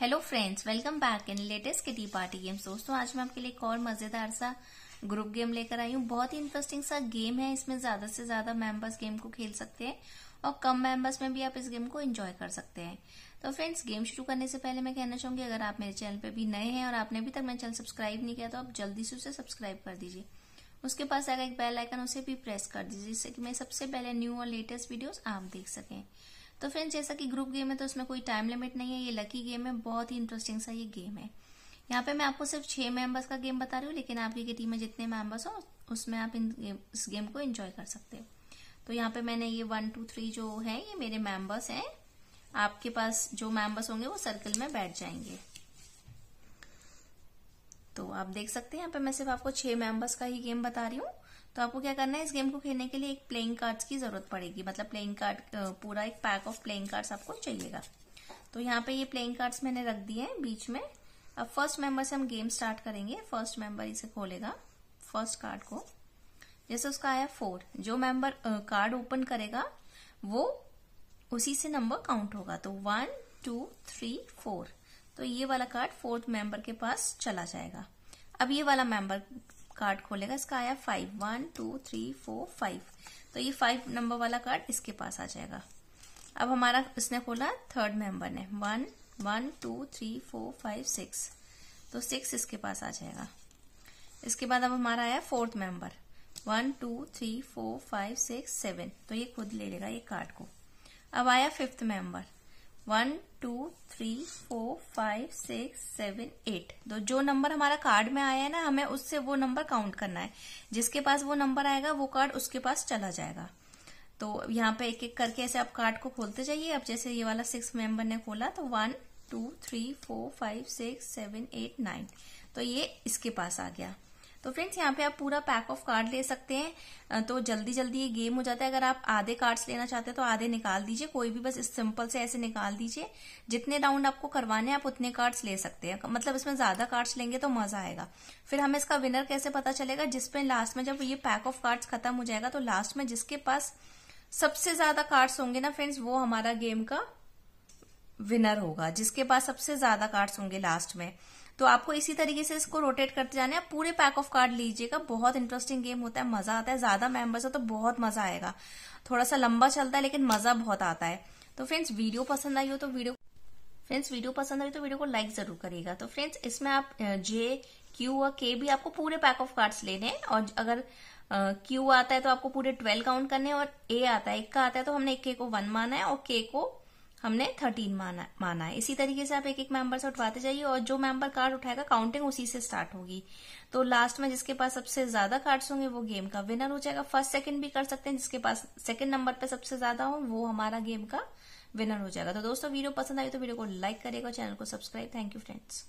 hello friends welcome back in latest के party games दोस्तों आज मैं आपके लिए एक और मजेदार सा ग्रुप गेम लेकर आई हूँ बहुत ही इंटरेस्टिंग सा गेम है इसमें ज्यादा से ज्यादा मेंबर्स गेम को खेल सकते हैं और कम मेंबर्स में भी आप इस गेम को एंजॉय कर सकते हैं तो फ्रेंड्स गेम शुरू करने से पहले मैं कहना चाहूंगी अगर आप मेरे चैनल पर भी नए हैं और आपने अभी तक मेरे चैनल सब्सक्राइब नहीं किया तो आप जल्दी से उसे सब्सक्राइब कर दीजिए उसके पास आएगा एक बेल आइकन उसे भी प्रेस कर दीजिए जिससे कि मैं सबसे पहले न्यू और लेटेस्ट वीडियोस आप देख सकें तो फ्रेंड्स जैसा कि ग्रुप गेम है तो उसमें कोई टाइम लिमिट नहीं है ये लकी गेम है बहुत ही इंटरेस्टिंग सा ये गेम है यहाँ पे मैं आपको सिर्फ छह मेंबर्स का गेम बता रही हूँ लेकिन आपकी टीम में जितने मेंबर्स हो उसमें आप इन गेम, इस गेम को एंजॉय कर सकते हो तो यहाँ पे मैंने ये वन टू थ्री जो है ये मेरे मेंबर्स हैं आपके पास जो मेंबर्स होंगे वो सर्कल में बैठ जाएंगे तो आप देख सकते हैं यहाँ पे मैं सिर्फ आपको छह मेंबर्स का ही गेम बता रही हूँ तो आपको क्या करना है इस गेम को खेलने के लिए एक प्लेइंग कार्ड्स की जरूरत पड़ेगी मतलब प्लेइंग कार्ड पूरा एक पैक ऑफ प्लेइंग कार्ड्स आपको चाहिएगा तो यहाँ पे ये प्लेइंग कार्ड्स मैंने रख दिए हैं बीच में अब फर्स्ट मेंबर से हम गेम स्टार्ट करेंगे फर्स्ट मेंबर इसे खोलेगा फर्स्ट कार्ड को जैसे उसका आया फोर जो मेंबर कार्ड ओपन करेगा वो उसी से नंबर काउंट होगा तो वन टू थ्री फोर तो ये वाला कार्ड फोर्थ मेंबर के पास चला जाएगा अब ये वाला मेंबर कार्ड खोलेगा इसका आया five one two three four five तो ये फाइव नंबर वाला कार्ड इसके पास आ जाएगा अब हमारा इसने खोला थर्ड मेंबर ने one one two three four five six तो सिक्स इसके पास आ जाएगा इसके बाद अब हमारा आया fourth member one two three four five six seven तो ये खुद ले लेगा ये कार्ड को अब आया fifth member one two three four five six seven eight तो जो नंबर हमारा कार्ड में आया है ना हमें उससे वो नंबर काउंट करना है जिसके पास वो नंबर आएगा वो कार्ड उसके पास चला जाएगा तो यहाँ पे एक एक करके ऐसे आप कार्ड को खोलते जाइए अब जैसे ये वाला सिक्स मेंबर ने खोला तो one two three four five six seven eight nine तो ये इसके पास आ गया तो फ्रेंड्स यहाँ पे आप पूरा पैक ऑफ कार्ड ले सकते हैं तो जल्दी जल्दी ये गेम हो जाता है अगर आप आधे कार्ड्स लेना चाहते हैं तो आधे निकाल दीजिए कोई भी बस सिंपल से ऐसे निकाल दीजिए जितने राउंड आपको करवाने हैं आप उतने कार्ड्स ले सकते हैं मतलब इसमें ज्यादा कार्ड्स लेंगे तो मजा आएगा फिर हमें इसका विनर कैसे पता चलेगा जिसमें लास्ट में जब ये पैक ऑफ कार्ड्स खत्म हो जाएगा तो लास्ट में जिसके पास सबसे ज्यादा कार्ड्स होंगे ना फ्रेंड्स वो हमारा गेम का विनर होगा जिसके पास सबसे ज्यादा कार्ड्स होंगे लास्ट में तो आपको इसी तरीके से इसको रोटेट करते जाना है पूरे पैक ऑफ कार्ड लीजिएगा बहुत इंटरेस्टिंग गेम होता है मजा आता है ज्यादा मेंबर्स हो तो बहुत मजा आएगा थोड़ा सा लंबा चलता है लेकिन मजा बहुत आता है तो फ्रेंड्स वीडियो पसंद आई हो तो वीडियो फ्रेंड्स वीडियो पसंद आई तो वीडियो को लाइक जरूर करेगा तो फ्रेंड्स इसमें आप जे क्यू और के भी आपको पूरे पैक ऑफ कार्ड्स लेने हैं और अगर क्यू आता है तो आपको पूरे ट्वेल्व काउंट करने और ए आता है एक का आता है तो हमने एक के को वन माना है और के को हमने थर्टीन माना माना है इसी तरीके से आप एक एक मेंबर से उठवाते जाइए और जो मेंबर कार्ड उठाएगा काउंटिंग उसी से स्टार्ट होगी तो लास्ट में जिसके पास सबसे ज्यादा कार्ड्स होंगे वो गेम का विनर हो जाएगा फर्स्ट सेकंड भी कर सकते हैं जिसके पास सेकंड नंबर पे सबसे ज्यादा हो वो हमारा गेम का विनर हो जाएगा तो दोस्तों वीडियो पसंद आई तो वीडियो को लाइक करेगा चैनल को सब्सक्राइब थैंक यू फ्रेंड्स